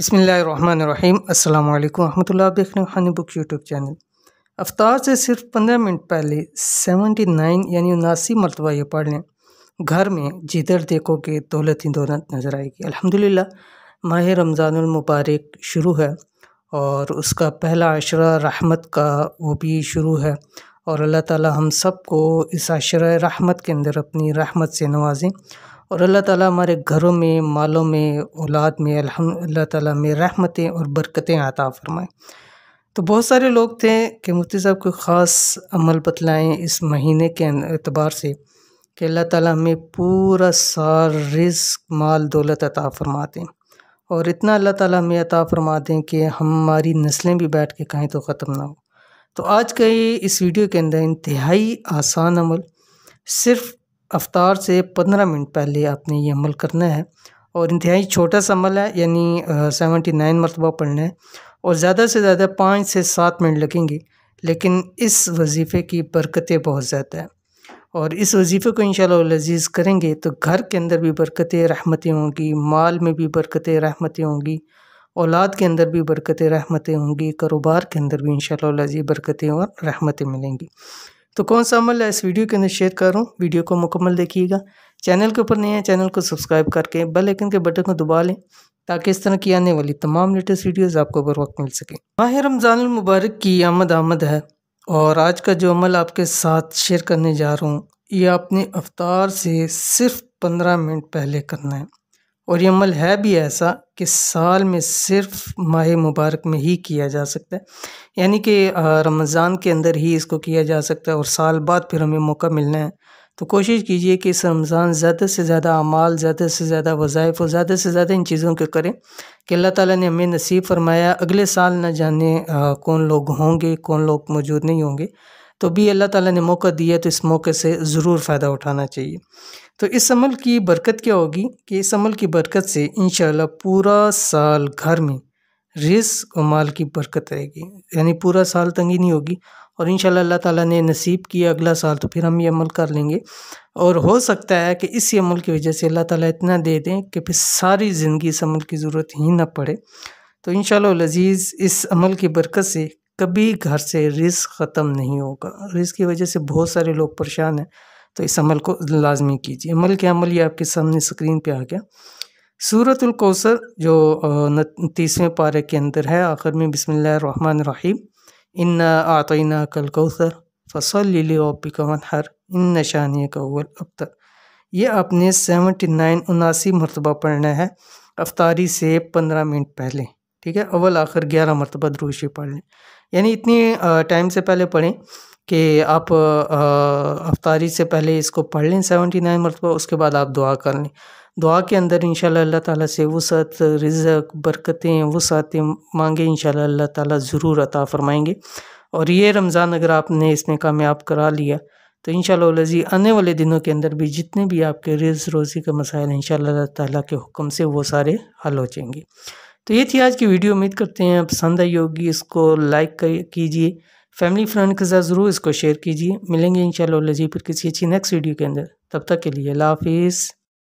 بسم اللہ الرحمن الرحیم السلام علیکم و رحمۃ اللہ خانیہ بک یوٹیوب چینل افطار سے صرف پندرہ منٹ پہلے سیونٹی نائن یعنی اناسی مرتبہ یہ پڑھ لیں گھر میں جدھر دیکھو کہ دولت ہی دولت نظر آئے گی الحمدللہ ماہ رمضان المبارک شروع ہے اور اس کا پہلا عشرہ رحمت کا وہ بھی شروع ہے اور اللہ تعالی ہم سب کو اس عشرہ رحمت کے اندر اپنی رحمت سے نوازیں اور اللہ تعالیٰ ہمارے گھروں میں مالوں میں اولاد میں الحمد اللہ تعالیٰ میں رحمتیں اور برکتیں عطا فرمائیں تو بہت سارے لوگ تھے کہ مفتی صاحب کوئی خاص عمل بتلائیں اس مہینے کے اعتبار سے کہ اللہ تعالیٰ ہمیں پورا رزق مال دولت عطا فرما دیں اور اتنا اللہ تعالیٰ ہمیں عطا فرما دیں کہ ہماری نسلیں بھی بیٹھ کے کہیں تو ختم نہ ہو تو آج کا یہ اس ویڈیو کے اندر انتہائی آسان عمل صرف افطار سے پندرہ منٹ پہلے آپ نے یہ عمل کرنا ہے اور انتہائی چھوٹا سا عمل ہے یعنی سیونٹی نائن مرتبہ پڑھنا ہے اور زیادہ سے زیادہ پانچ سے سات منٹ لگیں گے لیکن اس وظیفے کی برکتیں بہت زیادہ ہیں اور اس وظیفے کو انشاءاللہ شاء اللہ کریں گے تو گھر کے اندر بھی برکتیں رحمتیں ہوں گی مال میں بھی برکتیں رحمتیں ہوں گی اولاد کے اندر بھی برکتیں رحمتیں ہوں گی کاروبار کے اندر بھی انشاءاللہ شاء اللہ برکتیں اور رحمتیں ملیں گی تو کون سا عمل ہے اس ویڈیو کے اندر شیئر کروں ویڈیو کو مکمل دیکھیے گا چینل کے اوپر نہیں ہے چینل کو سبسکرائب کر کے بل آئکن کے بٹن کو دبا لیں تاکہ اس طرح کی آنے والی تمام لیٹسٹ ویڈیوز آپ کو بر وقت مل سکیں ماہ رمضان المبارک کی آمد آمد ہے اور آج کا جو عمل آپ کے ساتھ شیئر کرنے جا رہا ہوں یہ آپ نے افطار سے صرف پندرہ منٹ پہلے کرنا ہے اور یہ عمل ہے بھی ایسا کہ سال میں صرف ماہ مبارک میں ہی کیا جا سکتا ہے یعنی کہ رمضان کے اندر ہی اس کو کیا جا سکتا ہے اور سال بعد پھر ہمیں موقع ملنا ہے تو کوشش کیجئے کہ اس رمضان زیادہ سے زیادہ اعمال زیادہ سے زیادہ وظائف اور زیادہ سے زیادہ ان چیزوں کے کریں کہ اللہ تعالیٰ نے ہمیں نصیب فرمایا اگلے سال نہ جانے کون لوگ ہوں گے کون لوگ موجود نہیں ہوں گے تو بھی اللہ تعالیٰ نے موقع دیا تو اس موقع سے ضرور فائدہ اٹھانا چاہیے تو اس عمل کی برکت کیا ہوگی کہ اس عمل کی برکت سے انشاءاللہ پورا سال گھر میں رزق و مال کی برکت رہے گی یعنی پورا سال تنگی نہیں ہوگی اور انشاءاللہ اللہ تعالیٰ نے نصیب کیا اگلا سال تو پھر ہم یہ عمل کر لیں گے اور ہو سکتا ہے کہ اسی عمل کی وجہ سے اللہ تعالیٰ اتنا دے دیں کہ پھر ساری زندگی اس عمل کی ضرورت ہی نہ پڑے تو انشاءاللہ العزیز اس عمل کی برکت سے کبھی گھر سے رزق ختم نہیں ہوگا رزق کی وجہ سے بہت سارے لوگ پریشان ہیں تو اس عمل کو لازمی کیجیے عمل کے عمل یہ آپ کے سامنے اسکرین پہ آ گیا صورت القوثر جو تیسویں پارے کے اندر ہے آخر میں بسم اللہ الرحمن الرحیم ان نا آتعینہ کل کوثر فصل لیپیک ہر ان نشانیہ اب ابتر یہ آپ نے سیونٹی نائن اناسی مرتبہ پڑھنا ہے افطاری سے پندرہ منٹ پہلے ٹھیک ہے اول آخر گیارہ مرتبہ دروشی پڑھ لیں یعنی اتنی ٹائم سے پہلے پڑھیں کہ آپ افطاری سے پہلے اس کو پڑھ لیں سیونٹی نائن مرتبہ اس کے بعد آپ دعا کر لیں دعا کے اندر انشاءاللہ اللہ تعالیٰ سے وسعت رزق برکتیں وسعتیں مانگیں انشاءاللہ اللہ تعالیٰ ضرور عطا فرمائیں گے اور یہ رمضان اگر آپ نے اس میں کامیاب کرا لیا تو انشاءاللہ اللہ جی آنے والے دنوں کے اندر بھی جتنے بھی آپ کے رز روزی کا مسائل ہیں ان شاء اللہ تعالیٰ کے حکم سے وہ سارے حل ہو جائیں گے تو یہ تھی آج کی ویڈیو امید کرتے ہیں پسند آئی ہوگی اس کو لائک کیجیے فیملی فرنڈ کے ساتھ ضرور اس کو شیئر کیجیے ملیں گے انشاءاللہ شاء اللہ جی پھر کسی اچھی نیکسٹ ویڈیو کے اندر تب تک کے لیے اللہ حافظ